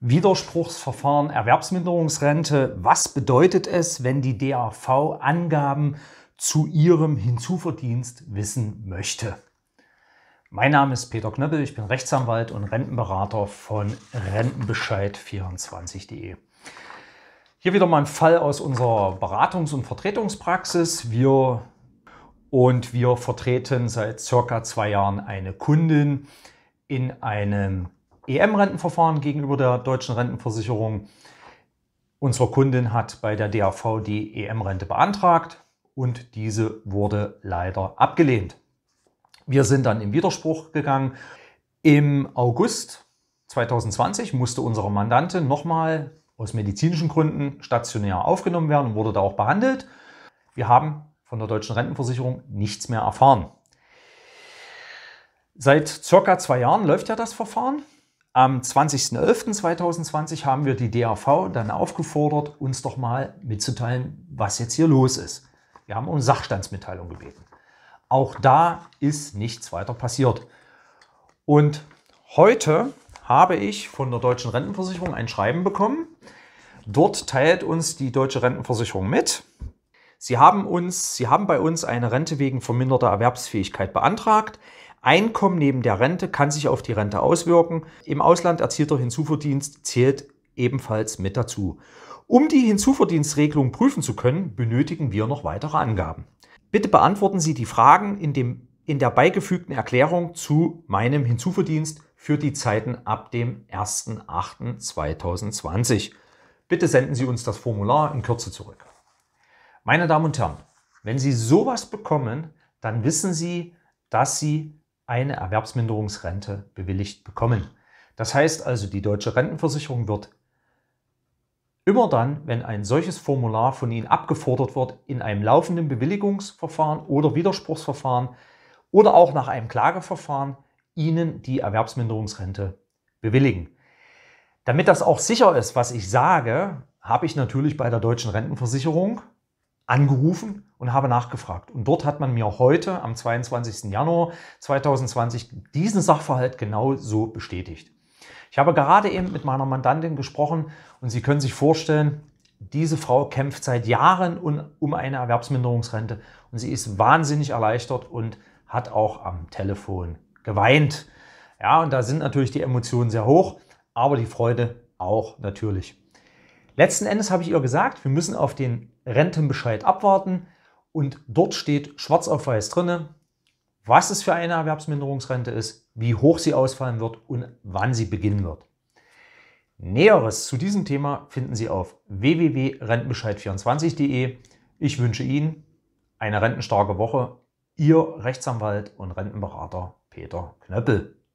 Widerspruchsverfahren Erwerbsminderungsrente. Was bedeutet es, wenn die DAV Angaben zu ihrem Hinzuverdienst wissen möchte? Mein Name ist Peter Knöppel, ich bin Rechtsanwalt und Rentenberater von Rentenbescheid24.de. Hier wieder mal ein Fall aus unserer Beratungs- und Vertretungspraxis. Wir und wir vertreten seit circa zwei Jahren eine Kundin in einem EM-Rentenverfahren gegenüber der deutschen Rentenversicherung. Unsere Kundin hat bei der DAV die EM-Rente beantragt und diese wurde leider abgelehnt. Wir sind dann im Widerspruch gegangen. Im August 2020 musste unsere Mandantin nochmal aus medizinischen Gründen stationär aufgenommen werden und wurde da auch behandelt. Wir haben von der deutschen Rentenversicherung nichts mehr erfahren. Seit circa zwei Jahren läuft ja das Verfahren. Am 20.11.2020 haben wir die DAV dann aufgefordert, uns doch mal mitzuteilen, was jetzt hier los ist. Wir haben um Sachstandsmitteilung gebeten. Auch da ist nichts weiter passiert. Und heute habe ich von der Deutschen Rentenversicherung ein Schreiben bekommen. Dort teilt uns die Deutsche Rentenversicherung mit. Sie haben, uns, Sie haben bei uns eine Rente wegen verminderter Erwerbsfähigkeit beantragt. Einkommen neben der Rente kann sich auf die Rente auswirken. Im Ausland erzielter Hinzuverdienst zählt ebenfalls mit dazu. Um die Hinzuverdienstregelung prüfen zu können, benötigen wir noch weitere Angaben. Bitte beantworten Sie die Fragen in, dem, in der beigefügten Erklärung zu meinem Hinzuverdienst für die Zeiten ab dem 01.08.2020. Bitte senden Sie uns das Formular in Kürze zurück. Meine Damen und Herren, wenn Sie sowas bekommen, dann wissen Sie, dass Sie eine Erwerbsminderungsrente bewilligt bekommen. Das heißt also, die deutsche Rentenversicherung wird immer dann, wenn ein solches Formular von Ihnen abgefordert wird, in einem laufenden Bewilligungsverfahren oder Widerspruchsverfahren oder auch nach einem Klageverfahren Ihnen die Erwerbsminderungsrente bewilligen. Damit das auch sicher ist, was ich sage, habe ich natürlich bei der deutschen Rentenversicherung angerufen und habe nachgefragt. Und dort hat man mir heute am 22. Januar 2020 diesen Sachverhalt genau so bestätigt. Ich habe gerade eben mit meiner Mandantin gesprochen und Sie können sich vorstellen, diese Frau kämpft seit Jahren um eine Erwerbsminderungsrente und sie ist wahnsinnig erleichtert und hat auch am Telefon geweint. Ja, und da sind natürlich die Emotionen sehr hoch, aber die Freude auch natürlich. Letzten Endes habe ich ihr gesagt, wir müssen auf den Rentenbescheid abwarten und dort steht schwarz auf weiß drinne, was es für eine Erwerbsminderungsrente ist, wie hoch sie ausfallen wird und wann sie beginnen wird. Näheres zu diesem Thema finden Sie auf www.rentenbescheid24.de. Ich wünsche Ihnen eine rentenstarke Woche. Ihr Rechtsanwalt und Rentenberater Peter Knöppel.